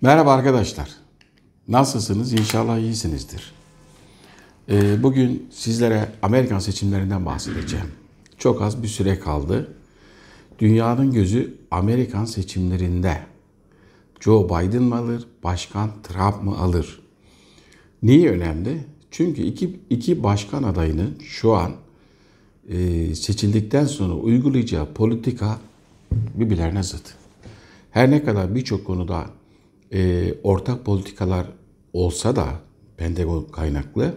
Merhaba arkadaşlar. Nasılsınız? İnşallah iyisinizdir. Ee, bugün sizlere Amerikan seçimlerinden bahsedeceğim. Çok az bir süre kaldı. Dünyanın gözü Amerikan seçimlerinde. Joe Biden mı alır, Başkan Trump mı alır? Niye önemli? Çünkü iki, iki başkan adayının şu an e, seçildikten sonra uygulayacağı politika birbirlerine zıt. Her ne kadar birçok konuda e, ortak politikalar olsa da Pentagon kaynaklı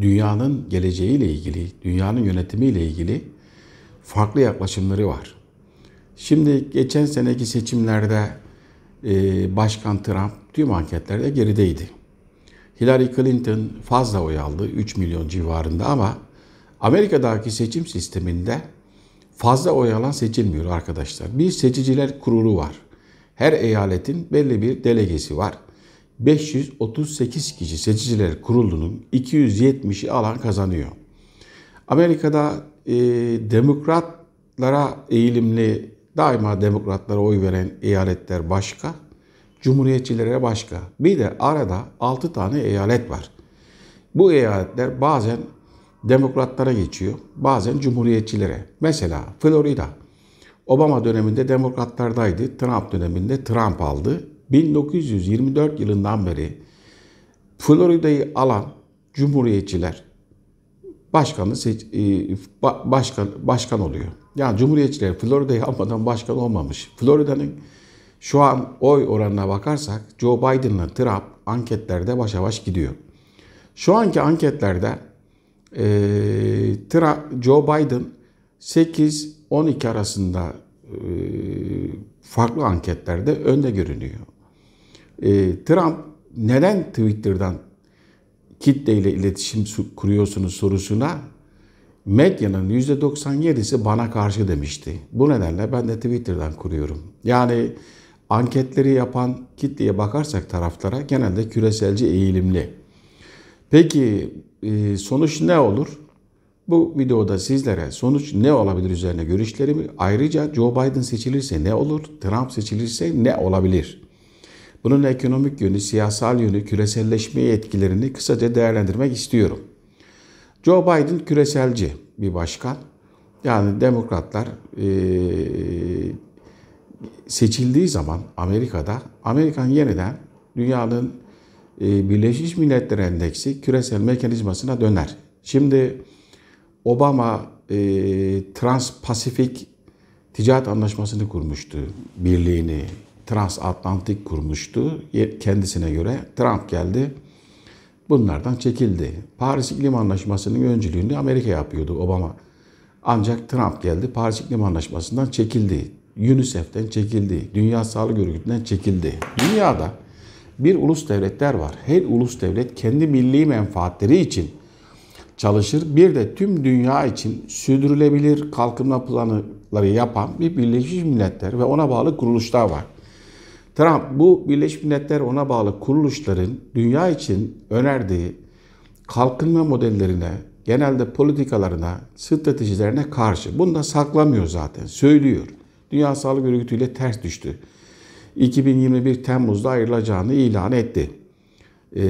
dünyanın geleceğiyle ilgili, dünyanın yönetimiyle ilgili farklı yaklaşımları var. Şimdi geçen seneki seçimlerde e, Başkan Trump tüm anketlerde gerideydi. Hillary Clinton fazla oy aldı 3 milyon civarında ama Amerika'daki seçim sisteminde fazla oy alan seçilmiyor arkadaşlar. Bir seçiciler kurulu var. Her eyaletin belli bir delegesi var. 538 kişi seçiciler kurulunun 270'i alan kazanıyor. Amerika'da e, demokratlara eğilimli daima demokratlara oy veren eyaletler başka, cumhuriyetçilere başka. Bir de arada 6 tane eyalet var. Bu eyaletler bazen demokratlara geçiyor, bazen cumhuriyetçilere. Mesela Florida Obama döneminde demokratlardaydı. Trump döneminde Trump aldı. 1924 yılından beri Florida'yı alan cumhuriyetçiler başkanı seç, e, başkan başkan oluyor. Yani cumhuriyetçiler Florida'yı almadan başkan olmamış. Florida'nın şu an oy oranına bakarsak Joe Biden'la Trump anketlerde başa baş gidiyor. Şu anki anketlerde e, Trump, Joe Biden 8-12 arasında e, farklı anketlerde önde görünüyor. E, Trump neden Twitter'dan kitleyle iletişim kuruyorsunuz sorusuna medyanın %97'si bana karşı demişti. Bu nedenle ben de Twitter'dan kuruyorum. Yani anketleri yapan kitleye bakarsak taraflara genelde küreselci eğilimli. Peki e, sonuç ne olur? Bu videoda sizlere sonuç ne olabilir üzerine görüşlerimi ayrıca Joe Biden seçilirse ne olur, Trump seçilirse ne olabilir? Bunun ekonomik yönü, siyasal yönü, küreselleşmeye etkilerini kısaca değerlendirmek istiyorum. Joe Biden küreselci bir başkan. Yani demokratlar seçildiği zaman Amerika'da Amerikan yeniden dünyanın Birleşmiş Milletler Endeksi küresel mekanizmasına döner. Şimdi Obama e, Trans-Pasifik Ticaret Anlaşması'nı kurmuştu, birliğini. Transatlantik kurmuştu kendisine göre. Trump geldi, bunlardan çekildi. Paris İklim Anlaşması'nın öncülüğünü Amerika yapıyordu Obama. Ancak Trump geldi, Paris İklim Anlaşması'ndan çekildi. UNICEF'ten çekildi, Dünya Sağlık Örgütü'nden çekildi. Dünyada bir ulus devletler var. Her ulus devlet kendi milli menfaatleri için çalışır. Bir de tüm dünya için sürdürülebilir kalkınma planları yapan bir Birleşmiş Milletler ve ona bağlı kuruluşlar var. Trump bu Birleşmiş Milletler ona bağlı kuruluşların dünya için önerdiği kalkınma modellerine, genelde politikalarına, stratejilerine karşı. Bunu da saklamıyor zaten, söylüyor. Dünya Sağlık Örgütü ile ters düştü. 2021 Temmuz'da ayrılacağını ilan etti. Ee,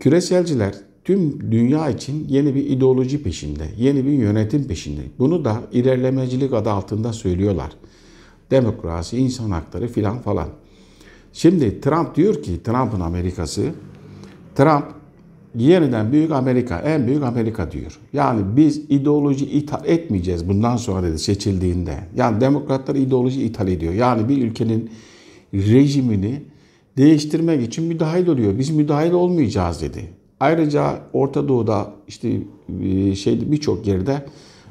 küreselciler tüm dünya için yeni bir ideoloji peşinde, yeni bir yönetim peşinde. Bunu da ilerlemecilik adı altında söylüyorlar. Demokrasi, insan hakları filan falan. Şimdi Trump diyor ki, Trump'ın Amerikası, Trump yeniden büyük Amerika, en büyük Amerika diyor. Yani biz ideoloji ithal etmeyeceğiz bundan sonra dedi seçildiğinde. Yani demokratlar ideoloji ithal ediyor. Yani bir ülkenin rejimini değiştirmek için müdahil oluyor. Biz müdahil olmayacağız dedi. Ayrıca Orta Doğu'da işte e, şeyde birçok yerde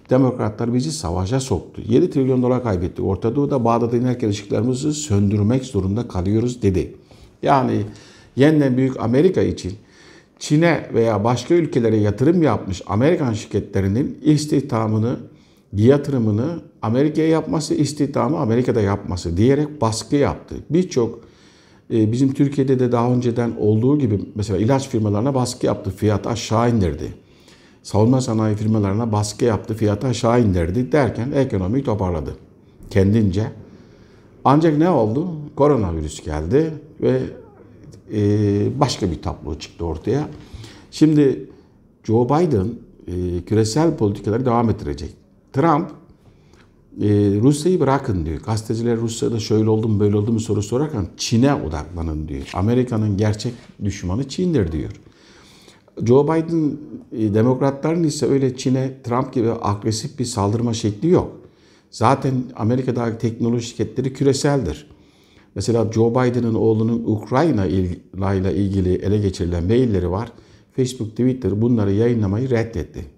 demokratlar bizi savaşa soktu. 7 trilyon dolar kaybetti. Orta Doğu'da Bağdat'a inerken ışıklarımızı söndürmek zorunda kalıyoruz dedi. Yani yeniden büyük Amerika için Çin'e veya başka ülkelere yatırım yapmış Amerikan şirketlerinin istihdamını, yatırımını Amerika'ya yapması, istihdamı Amerika'da yapması diyerek baskı yaptı. Birçok ee, bizim Türkiye'de de daha önceden olduğu gibi mesela ilaç firmalarına baskı yaptı, fiyat aşağı indirdi. Savunma sanayi firmalarına baskı yaptı, fiyat aşağı indirdi derken ekonomiyi toparladı kendince. Ancak ne oldu? Koronavirüs geldi ve e, başka bir tablo çıktı ortaya. Şimdi Joe Biden e, küresel politikaları devam ettirecek. Trump ee, Rusya'yı bırakın diyor. Gazeteciler Rusya'da şöyle oldu mu böyle oldu mu soru sorarken Çin'e odaklanın diyor. Amerika'nın gerçek düşmanı Çin'dir diyor. Joe Biden e, demokratların ise öyle Çin'e Trump gibi agresif bir saldırma şekli yok. Zaten Amerika'daki teknoloji şirketleri küreseldir. Mesela Joe Biden'ın oğlunun Ukrayna ile ilgili ele geçirilen mailleri var. Facebook, Twitter bunları yayınlamayı reddetti.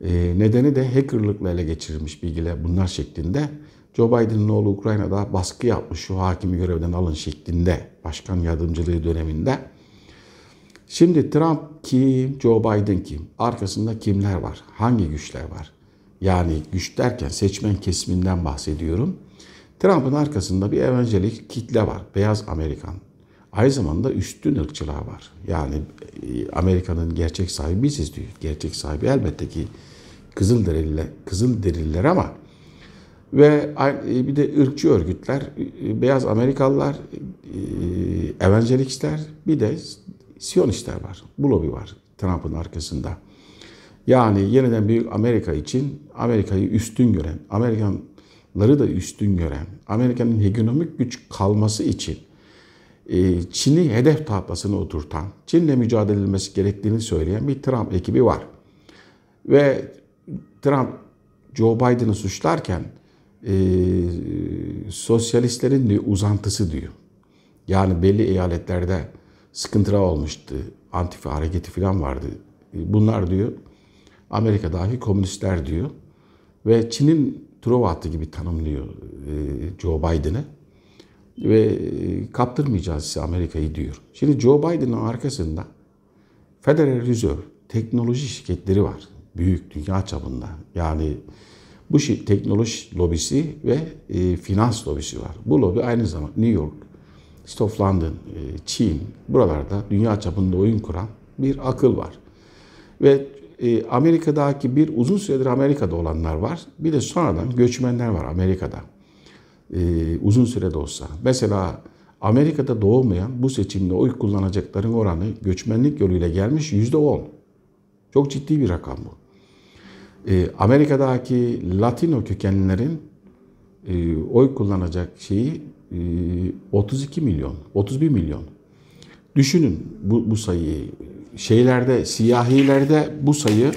Ee, nedeni de hackerlıkla ele geçirilmiş bilgiler bunlar şeklinde. Joe Biden'ın oğlu Ukrayna'da baskı yapmış şu hakimi görevden alın şeklinde başkan yardımcılığı döneminde. Şimdi Trump kim, Joe Biden kim? Arkasında kimler var? Hangi güçler var? Yani güç derken seçmen kesiminden bahsediyorum. Trump'ın arkasında bir evangelik kitle var. Beyaz Amerikan. Aynı zamanda üstün ırkçılığa var. Yani e, Amerika'nın gerçek sahibi biziz diyor. Gerçek sahibi elbette ki kızıl deriller ama ve e, bir de ırkçı örgütler, e, beyaz Amerikalılar, evangelistler, bir de Siyonistler var. Bu lobi var Trump'ın arkasında. Yani yeniden büyük Amerika için Amerika'yı üstün gören, Amerikanları da üstün gören, Amerika'nın ekonomik güç kalması için ee, Çin'i hedef tahtasına oturtan, Çin'le mücadele edilmesi gerektiğini söyleyen bir Trump ekibi var. Ve Trump Joe Biden'ı suçlarken e, sosyalistlerin diyor, uzantısı diyor. Yani belli eyaletlerde sıkıntılar olmuştu. Antifa hareketi falan vardı. E, bunlar diyor Amerika dahi komünistler diyor. Ve Çin'in Truva hattı gibi tanımlıyor e, Joe Biden'ı ve e, kaptırmayacağız size Amerika'yı diyor. Şimdi Joe Biden'ın arkasında Federal Reserve teknoloji şirketleri var. Büyük dünya çapında. Yani bu şi- teknoloji lobisi ve e, finans lobisi var. Bu lobi aynı zamanda New York, City of London, e, Çin buralarda dünya çapında oyun kuran bir akıl var. Ve e, Amerika'daki bir uzun süredir Amerika'da olanlar var. Bir de sonradan göçmenler var Amerika'da e, uzun sürede olsa. Mesela Amerika'da doğmayan bu seçimde oy kullanacakların oranı göçmenlik yoluyla gelmiş yüzde on. Çok ciddi bir rakam bu. E, Amerika'daki Latino kökenlilerin e, oy kullanacak şeyi e, 32 milyon, 31 milyon. Düşünün bu, bu sayıyı. Şeylerde, siyahilerde bu sayı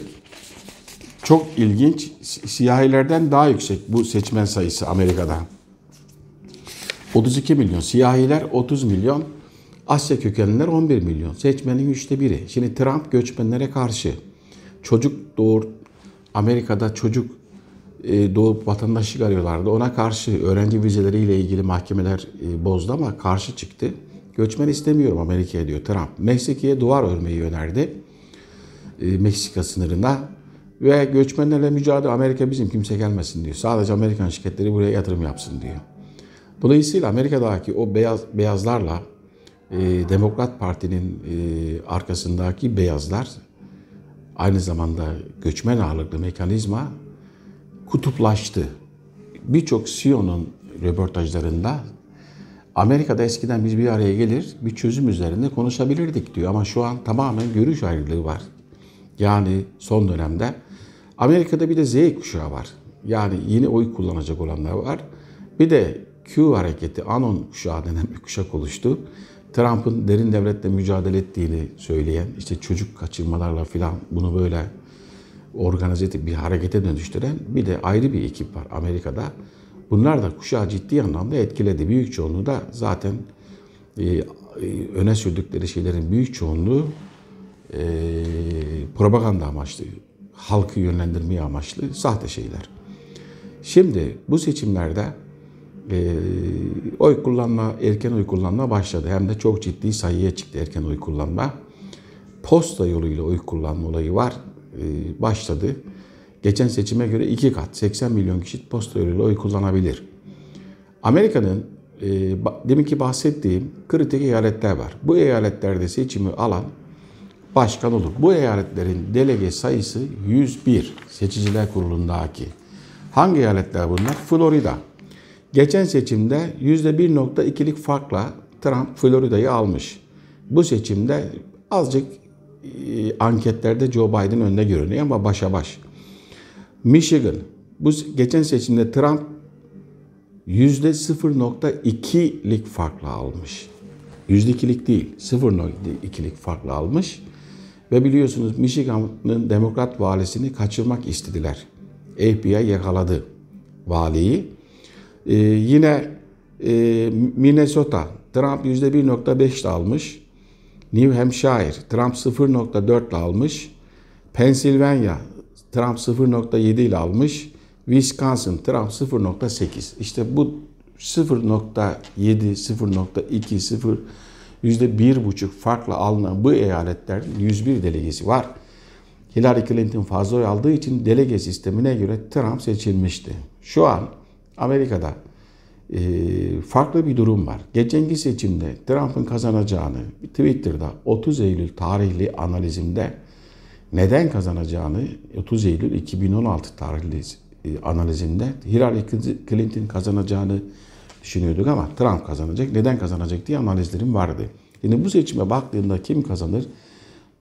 çok ilginç. Siyahilerden daha yüksek bu seçmen sayısı Amerika'da. 32 milyon. Siyahiler 30 milyon. Asya kökenliler 11 milyon. Seçmenin üçte biri. Şimdi Trump göçmenlere karşı çocuk doğur Amerika'da çocuk e, doğup vatandaşlık arıyorlardı. Ona karşı öğrenci vizeleriyle ilgili mahkemeler e, bozdu ama karşı çıktı. Göçmen istemiyorum Amerika'ya diyor Trump. Meksika'ya duvar örmeyi önerdi. E, Meksika sınırına ve göçmenlerle mücadele Amerika bizim kimse gelmesin diyor. Sadece Amerikan şirketleri buraya yatırım yapsın diyor. Dolayısıyla Amerika'daki o beyaz beyazlarla e, Demokrat Parti'nin e, arkasındaki beyazlar aynı zamanda göçmen ağırlıklı mekanizma kutuplaştı. Birçok CEO'nun röportajlarında Amerika'da eskiden biz bir araya gelir, bir çözüm üzerinde konuşabilirdik diyor. Ama şu an tamamen görüş ayrılığı var. Yani son dönemde. Amerika'da bir de Z kuşağı var. Yani yeni oy kullanacak olanlar var. Bir de Q hareketi, Anon kuşağı denen bir kuşak oluştu. Trump'ın derin devletle mücadele ettiğini söyleyen, işte çocuk kaçırmalarla filan bunu böyle organize edip bir harekete dönüştüren bir de ayrı bir ekip var Amerika'da. Bunlar da kuşağı ciddi anlamda etkiledi. Büyük çoğunluğu da zaten e, e öne sürdükleri şeylerin büyük çoğunluğu e, propaganda amaçlı, halkı yönlendirmeye amaçlı sahte şeyler. Şimdi bu seçimlerde e, oy kullanma, erken oy kullanma başladı. Hem de çok ciddi sayıya çıktı erken oy kullanma. Posta yoluyla oy kullanma olayı var, e, başladı. Geçen seçime göre iki kat, 80 milyon kişi posta yoluyla oy kullanabilir. Amerika'nın e, demin ki bahsettiğim kritik eyaletler var. Bu eyaletlerde seçimi alan başkan olur. Bu eyaletlerin delege sayısı 101 seçiciler kurulundaki. Hangi eyaletler bunlar? Florida, Geçen seçimde %1.2'lik farkla Trump Florida'yı almış. Bu seçimde azıcık e, anketlerde Joe Biden önde görünüyor ama başa baş. Michigan bu geçen seçimde Trump %0.2'lik farkla almış. %2'lik değil, 0.2'lik farkla almış. Ve biliyorsunuz Michigan'ın demokrat valisini kaçırmak istediler. FBI yakaladı valiyi ee, yine e, Minnesota, Trump yüzde %1.5 almış. New Hampshire, Trump 0.4 ile almış. Pennsylvania, Trump 0.7 ile almış. Wisconsin, Trump 0.8. İşte bu 0.7, 0.2, 0 yüzde bir buçuk farkla alınan bu eyaletlerin 101 delegesi var. Hillary Clinton fazla oy aldığı için delege sistemine göre Trump seçilmişti. Şu an Amerika'da e, farklı bir durum var. Geçenki seçimde Trump'ın kazanacağını Twitter'da 30 Eylül tarihli analizimde neden kazanacağını 30 Eylül 2016 tarihli analizimde Hillary Clinton kazanacağını düşünüyorduk ama Trump kazanacak, neden kazanacak diye analizlerim vardı. Şimdi bu seçime baktığında kim kazanır?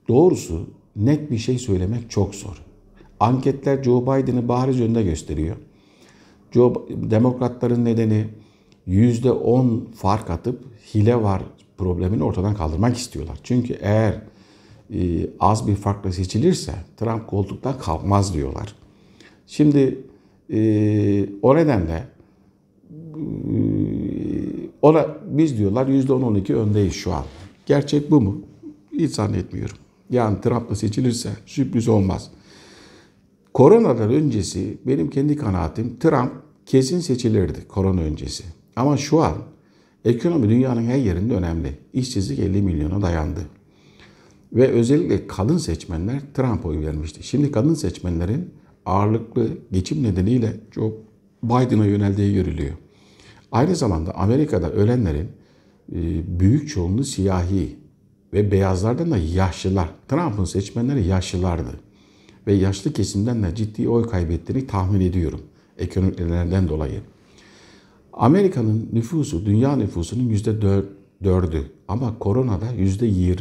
Doğrusu net bir şey söylemek çok zor. Anketler Joe Biden'ı bariz yönde gösteriyor demokratların nedeni %10 fark atıp hile var problemini ortadan kaldırmak istiyorlar. Çünkü eğer e, az bir farkla seçilirse Trump koltuktan kalkmaz diyorlar. Şimdi e, o nedenle e, ona, biz diyorlar %10-12 öndeyiz şu an. Gerçek bu mu? Hiç zannetmiyorum. Yani Trump'la seçilirse sürpriz olmaz. Koronadan öncesi benim kendi kanaatim Trump kesin seçilirdi korona öncesi. Ama şu an ekonomi dünyanın her yerinde önemli. İşsizlik 50 milyona dayandı. Ve özellikle kadın seçmenler Trump oy vermişti. Şimdi kadın seçmenlerin ağırlıklı geçim nedeniyle çok Biden'a yöneldiği görülüyor. Aynı zamanda Amerika'da ölenlerin e, büyük çoğunluğu siyahi ve beyazlardan da yaşlılar. Trump'ın seçmenleri yaşlılardı. Ve yaşlı kesimden de ciddi oy kaybettiğini tahmin ediyorum ekonomik nedenlerden dolayı. Amerika'nın nüfusu, dünya nüfusunun yüzde %4'ü ama koronada %20.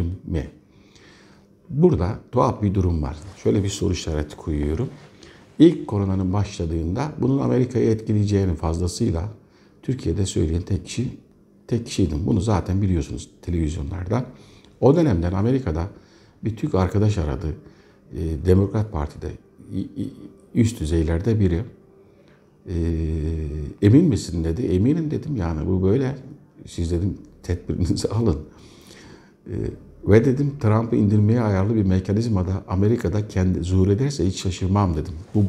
Burada tuhaf bir durum var. Şöyle bir soru işareti koyuyorum. İlk koronanın başladığında bunun Amerika'yı etkileyeceğini fazlasıyla Türkiye'de söyleyen tek kişi tek kişiydim. Bunu zaten biliyorsunuz televizyonlarda. O dönemden Amerika'da bir Türk arkadaş aradı. Ee, Demokrat Parti'de üst düzeylerde biri e, emin misin dedi. Eminim dedim yani bu böyle. Siz dedim tedbirinizi alın. E, ve dedim Trump'ı indirmeye ayarlı bir mekanizmada Amerika'da kendi zuhur ederse hiç şaşırmam dedim. Bu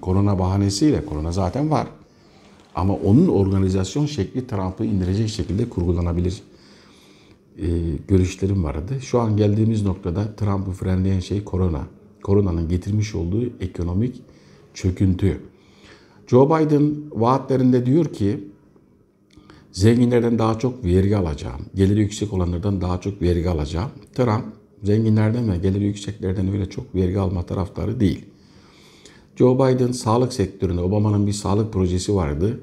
korona bahanesiyle, korona zaten var. Ama onun organizasyon şekli Trump'ı indirecek şekilde kurgulanabilir e, görüşlerim vardı. Şu an geldiğimiz noktada Trump'ı frenleyen şey korona. Koronanın getirmiş olduğu ekonomik çöküntü. Joe Biden vaatlerinde diyor ki zenginlerden daha çok vergi alacağım. Geliri yüksek olanlardan daha çok vergi alacağım. Trump zenginlerden ve geliri yükseklerden öyle çok vergi alma taraftarı değil. Joe Biden sağlık sektöründe Obama'nın bir sağlık projesi vardı.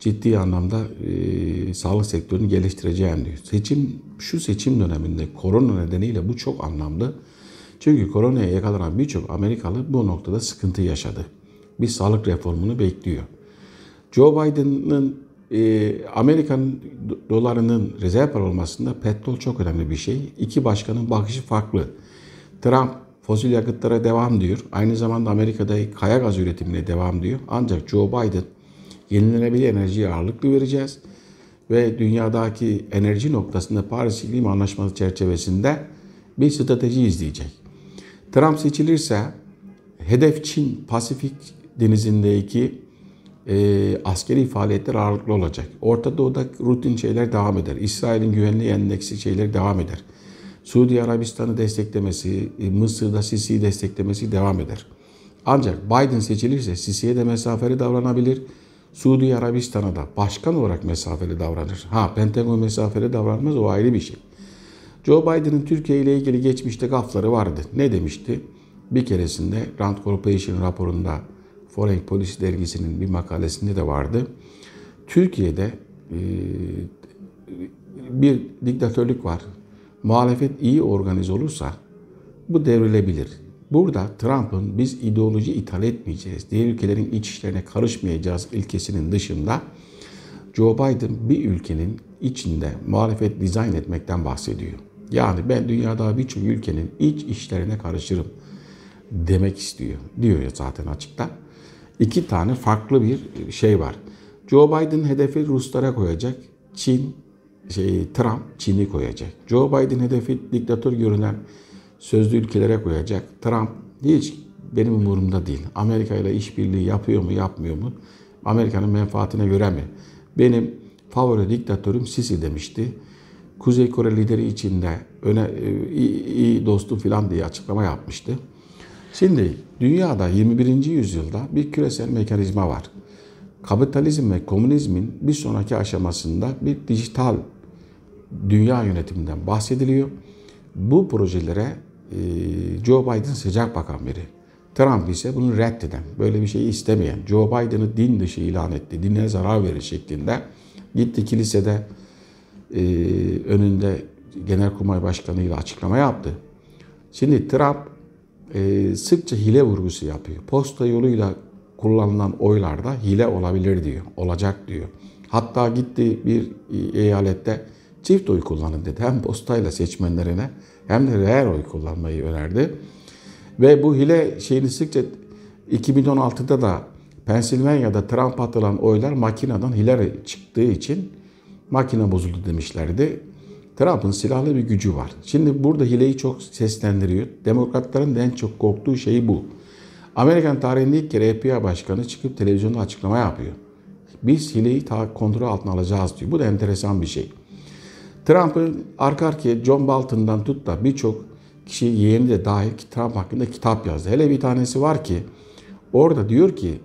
Ciddi anlamda e, sağlık sektörünü geliştireceğim diyor. Seçim şu seçim döneminde korona nedeniyle bu çok anlamlı. Çünkü koronaya yakalanan birçok Amerikalı bu noktada sıkıntı yaşadı bir sağlık reformunu bekliyor. Joe Biden'ın e, Amerika'nın dolarının rezerv para olmasında petrol çok önemli bir şey. İki başkanın bakışı farklı. Trump fosil yakıtlara devam diyor. Aynı zamanda Amerika'da kaya gaz üretimine devam diyor. Ancak Joe Biden yenilenebilir enerjiye ağırlıklı vereceğiz ve dünyadaki enerji noktasında Paris İklim Anlaşması çerçevesinde bir strateji izleyecek. Trump seçilirse hedef Çin, Pasifik denizindeki e, askeri faaliyetler ağırlıklı olacak. Orta Doğu'da rutin şeyler devam eder. İsrail'in güvenliği endeksi şeyler devam eder. Suudi Arabistan'ı desteklemesi, e, Mısır'da Sisi'yi desteklemesi devam eder. Ancak Biden seçilirse Sisi'ye de mesafeli davranabilir. Suudi Arabistan'a da başkan olarak mesafeli davranır. Ha Pentagon mesafeli davranmaz o ayrı bir şey. Joe Biden'ın Türkiye ile ilgili geçmişte gafları vardı. Ne demişti? Bir keresinde Rand Corporation raporunda Foreign Policy dergisinin bir makalesinde de vardı. Türkiye'de e, bir diktatörlük var. Muhalefet iyi organize olursa bu devrilebilir. Burada Trump'ın biz ideoloji ithal etmeyeceğiz, diğer ülkelerin iç işlerine karışmayacağız ilkesinin dışında Joe Biden bir ülkenin içinde muhalefet dizayn etmekten bahsediyor. Yani ben dünyada birçok ülkenin iç işlerine karışırım demek istiyor. Diyor ya zaten açıkta iki tane farklı bir e, şey var. Joe Biden hedefi Ruslara koyacak. Çin, şey, Trump Çin'i koyacak. Joe Biden hedefi diktatör görünen sözlü ülkelere koyacak. Trump hiç benim umurumda değil. Amerika ile işbirliği yapıyor mu yapmıyor mu? Amerika'nın menfaatine göre mi? Benim favori diktatörüm Sisi demişti. Kuzey Kore lideri içinde öne, iyi, e, iyi dostum filan diye açıklama yapmıştı. Şimdi dünyada 21. yüzyılda bir küresel mekanizma var. Kapitalizm ve komünizmin bir sonraki aşamasında bir dijital dünya yönetiminden bahsediliyor. Bu projelere e, Joe Biden sıcak bakan biri. Trump ise bunu reddeden, böyle bir şeyi istemeyen, Joe Biden'ı din dışı ilan etti, dine zarar verir şeklinde gitti kilisede e, önünde Genelkurmay Başkanı ile açıklama yaptı. Şimdi Trump e, sıkça hile vurgusu yapıyor. Posta yoluyla kullanılan oylarda hile olabilir diyor, olacak diyor. Hatta gitti bir e, eyalette çift oy kullanın dedi. Hem postayla seçmenlerine hem de reel oy kullanmayı önerdi. Ve bu hile şeyini sıkça 2016'da da Pensilvanya'da Trump atılan oylar makineden hile çıktığı için makine bozuldu demişlerdi. Trump'ın silahlı bir gücü var. Şimdi burada hileyi çok seslendiriyor. Demokratların da en çok korktuğu şey bu. Amerikan tarihinde ilk kere EPA başkanı çıkıp televizyonda açıklama yapıyor. Biz hileyi ta kontrol altına alacağız diyor. Bu da enteresan bir şey. Trump'ın arka arkaya John Bolton'dan tut da birçok kişi yeğeni de dahil Trump hakkında kitap yazdı. Hele bir tanesi var ki orada diyor ki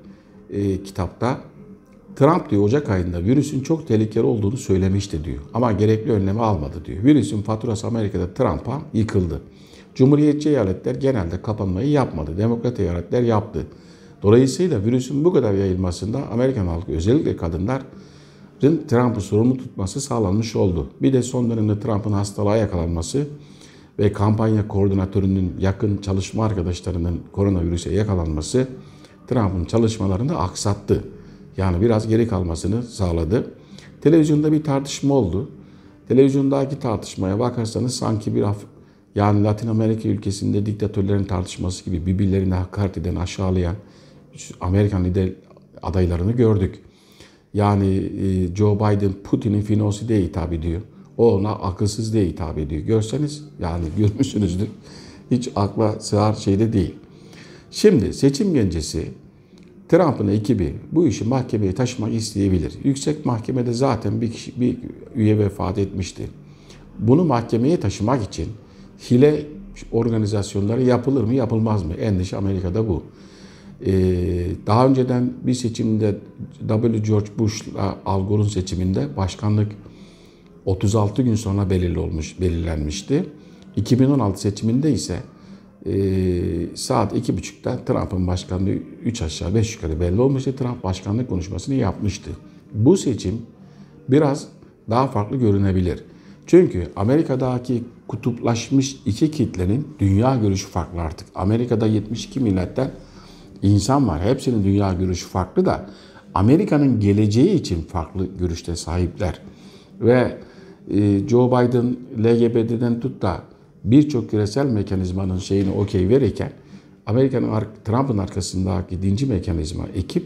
e, kitapta Trump diyor Ocak ayında virüsün çok tehlikeli olduğunu söylemişti diyor. Ama gerekli önlemi almadı diyor. Virüsün faturası Amerika'da Trump'a yıkıldı. Cumhuriyetçi eyaletler genelde kapanmayı yapmadı. Demokrat eyaletler yaptı. Dolayısıyla virüsün bu kadar yayılmasında Amerikan halkı özellikle kadınlar Trump'ı sorumlu tutması sağlanmış oldu. Bir de son dönemde Trump'ın hastalığa yakalanması ve kampanya koordinatörünün yakın çalışma arkadaşlarının koronavirüse yakalanması Trump'ın çalışmalarını aksattı. Yani biraz geri kalmasını sağladı. Televizyonda bir tartışma oldu. Televizyondaki tartışmaya bakarsanız sanki bir yani Latin Amerika ülkesinde diktatörlerin tartışması gibi birbirlerine hakaret eden, aşağılayan Amerikan lider adaylarını gördük. Yani e, Joe Biden Putin'in finosi diye hitap ediyor. O ona akılsız diye hitap ediyor. Görseniz yani görmüşsünüzdür. Hiç akla sığar şeyde değil. Şimdi seçim gencesi Trump'ın ekibi bu işi mahkemeye taşımak isteyebilir. Yüksek mahkemede zaten bir kişi bir üye vefat etmişti. Bunu mahkemeye taşımak için hile organizasyonları yapılır mı yapılmaz mı? Endişe Amerika'da bu. Ee, daha önceden bir seçimde W. George Bush'la Al Gore'un seçiminde başkanlık 36 gün sonra belirli olmuş, belirlenmişti. 2016 seçiminde ise e, saat iki buçukta Trump'ın başkanlığı üç aşağı beş yukarı belli olmuştu. Trump başkanlık konuşmasını yapmıştı. Bu seçim biraz daha farklı görünebilir. Çünkü Amerika'daki kutuplaşmış iki kitlenin dünya görüşü farklı artık. Amerika'da 72 milletten insan var. Hepsinin dünya görüşü farklı da Amerika'nın geleceği için farklı görüşte sahipler. Ve e, Joe Biden LGBT'den tut da birçok küresel mekanizmanın şeyini okey verirken Amerika'nın Trump'ın arkasındaki dinci mekanizma ekip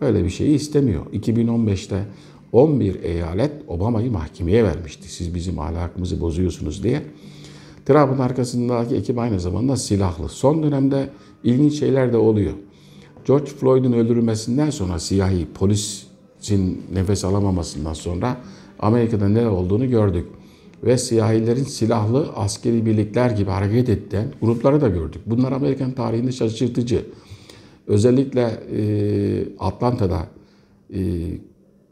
öyle bir şeyi istemiyor. 2015'te 11 eyalet Obama'yı mahkemeye vermişti. Siz bizim ahlakımızı bozuyorsunuz diye. Trump'ın arkasındaki ekip aynı zamanda silahlı. Son dönemde ilginç şeyler de oluyor. George Floyd'un öldürülmesinden sonra siyahi polisin nefes alamamasından sonra Amerika'da ne olduğunu gördük ve siyahilerin silahlı askeri birlikler gibi hareket eden grupları da gördük. Bunlar Amerikan tarihinde şaşırtıcı. Özellikle e, Atlanta'da e,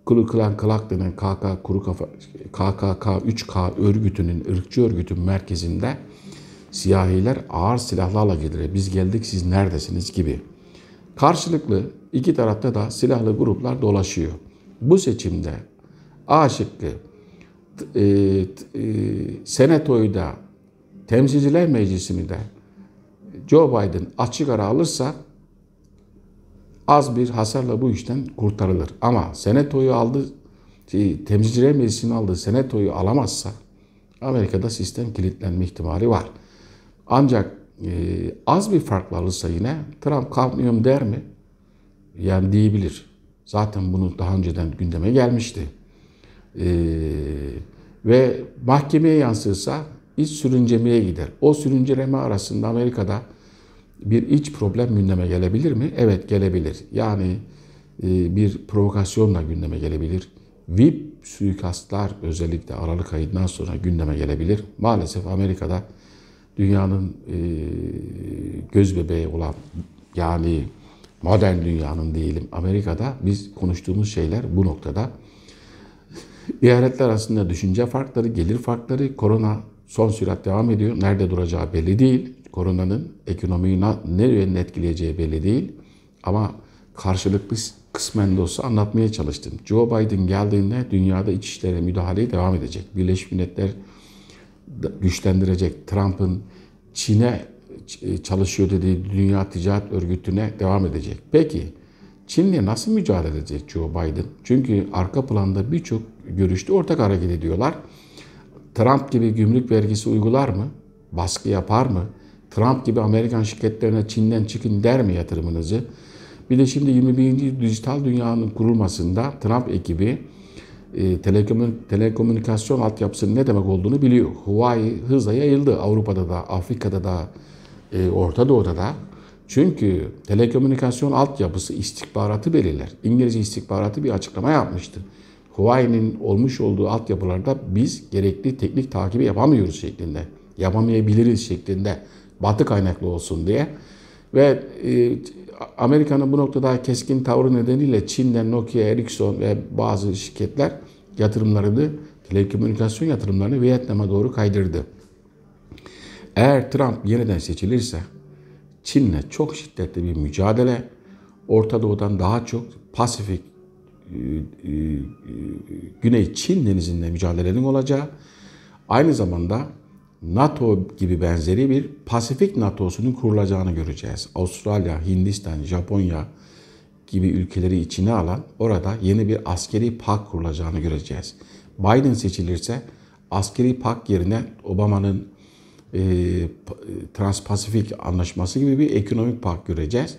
Kulu Klan Klak denen KK, kuru kafa, KKK 3K örgütünün, ırkçı örgütün merkezinde siyahiler ağır silahlarla gelir. Biz geldik siz neredesiniz gibi. Karşılıklı iki tarafta da silahlı gruplar dolaşıyor. Bu seçimde A şıkkı e, e, senatoyu da temsilciler meclisini de Joe Biden açık ara alırsa az bir hasarla bu işten kurtarılır. Ama senatoyu aldı, şey, temsilciler meclisini aldı, senatoyu alamazsa Amerika'da sistem kilitlenme ihtimali var. Ancak e, az bir farkla alırsa yine Trump kalkmıyorum der mi? Yani diyebilir. Zaten bunu daha önceden gündeme gelmişti. Eee ve mahkemeye yansırsa iç sürüncemeye gider. O sürünceleme arasında Amerika'da bir iç problem gündeme gelebilir mi? Evet gelebilir. Yani e, bir provokasyonla gündeme gelebilir. VIP suikastlar özellikle Aralık ayından sonra gündeme gelebilir. Maalesef Amerika'da dünyanın e, göz bebeği olan yani modern dünyanın diyelim Amerika'da biz konuştuğumuz şeyler bu noktada Eyaletler arasında düşünce farkları, gelir farkları, korona son sürat devam ediyor. Nerede duracağı belli değil. Koronanın ekonomiyi ne yönde etkileyeceği belli değil. Ama karşılıklı kısmen de olsa anlatmaya çalıştım. Joe Biden geldiğinde dünyada iç işlere müdahaleye devam edecek. Birleşmiş Milletler güçlendirecek. Trump'ın Çin'e e, çalışıyor dediği Dünya Ticaret Örgütü'ne devam edecek. Peki Çin'le nasıl mücadele edecek Joe Biden? Çünkü arka planda birçok görüşte ortak hareket ediyorlar. Trump gibi gümrük vergisi uygular mı? Baskı yapar mı? Trump gibi Amerikan şirketlerine Çin'den çıkın der mi yatırımınızı? Bir de şimdi 21. dijital dünyanın kurulmasında Trump ekibi e, telekomün, telekomünikasyon altyapısının ne demek olduğunu biliyor. Huawei hızla yayıldı. Avrupa'da da, Afrika'da da, e, Orta Doğu'da da çünkü telekomünikasyon altyapısı istihbaratı belirler. İngilizce istihbaratı bir açıklama yapmıştı. Huawei'nin olmuş olduğu altyapılarda biz gerekli teknik takibi yapamıyoruz şeklinde. Yapamayabiliriz şeklinde. Batı kaynaklı olsun diye. Ve e, Amerika'nın bu noktada keskin tavrı nedeniyle Çin'den Nokia, Ericsson ve bazı şirketler yatırımlarını, telekomünikasyon yatırımlarını Vietnam'a doğru kaydırdı. Eğer Trump yeniden seçilirse Çin'le çok şiddetli bir mücadele. Orta Doğu'dan daha çok Pasifik, e, e, e, Güney Çin denizinde mücadelenin olacağı. Aynı zamanda NATO gibi benzeri bir Pasifik NATO'sunun kurulacağını göreceğiz. Avustralya, Hindistan, Japonya gibi ülkeleri içine alan orada yeni bir askeri pak kurulacağını göreceğiz. Biden seçilirse askeri pak yerine Obama'nın e, e, Transpasifik Anlaşması gibi bir ekonomik park göreceğiz.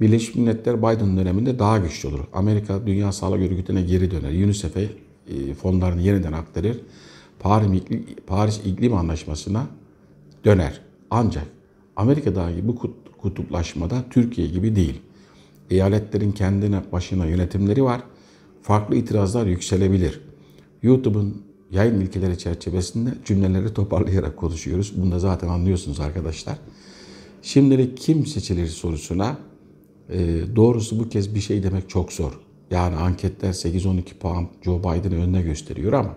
Birleşmiş Milletler Biden döneminde daha güçlü olur. Amerika Dünya Sağlık Örgütü'ne geri döner. UNICEF'e e, fonlarını yeniden aktarır. Paris İklim, Paris İklim Anlaşması'na döner. Ancak Amerika dahi bu kutuplaşmada Türkiye gibi değil. Eyaletlerin kendine başına yönetimleri var. Farklı itirazlar yükselebilir. YouTube'un yayın ilkeleri çerçevesinde cümleleri toparlayarak konuşuyoruz. Bunu da zaten anlıyorsunuz arkadaşlar. Şimdilik kim seçilir sorusuna e, doğrusu bu kez bir şey demek çok zor. Yani anketler 8-12 puan Joe Biden'ı önüne gösteriyor ama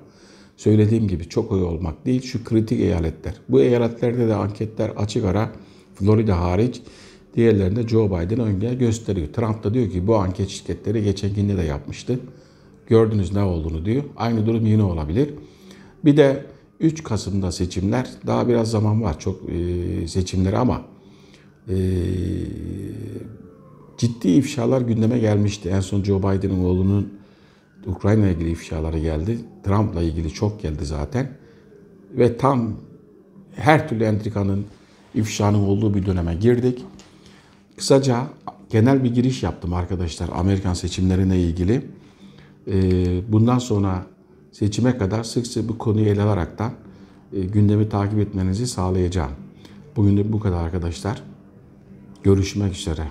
söylediğim gibi çok oy olmak değil şu kritik eyaletler. Bu eyaletlerde de anketler açık ara Florida hariç diğerlerinde Joe Biden önüne gösteriyor. Trump da diyor ki bu anket şirketleri geçen günde de yapmıştı. Gördünüz ne olduğunu diyor. Aynı durum yine olabilir. Bir de 3 Kasım'da seçimler. Daha biraz zaman var çok e, seçimlere ama e, ciddi ifşalar gündeme gelmişti. En son Joe Biden'ın oğlunun Ukrayna ile ilgili ifşaları geldi. Trump'la ilgili çok geldi zaten. Ve tam her türlü entrikanın, ifşanın olduğu bir döneme girdik. Kısaca genel bir giriş yaptım arkadaşlar Amerikan seçimlerine ilgili. Ee, bundan sonra seçime kadar sık sık bu konuyu ele alarak da e, gündemi takip etmenizi sağlayacağım. Bugün de bu kadar arkadaşlar. Görüşmek üzere.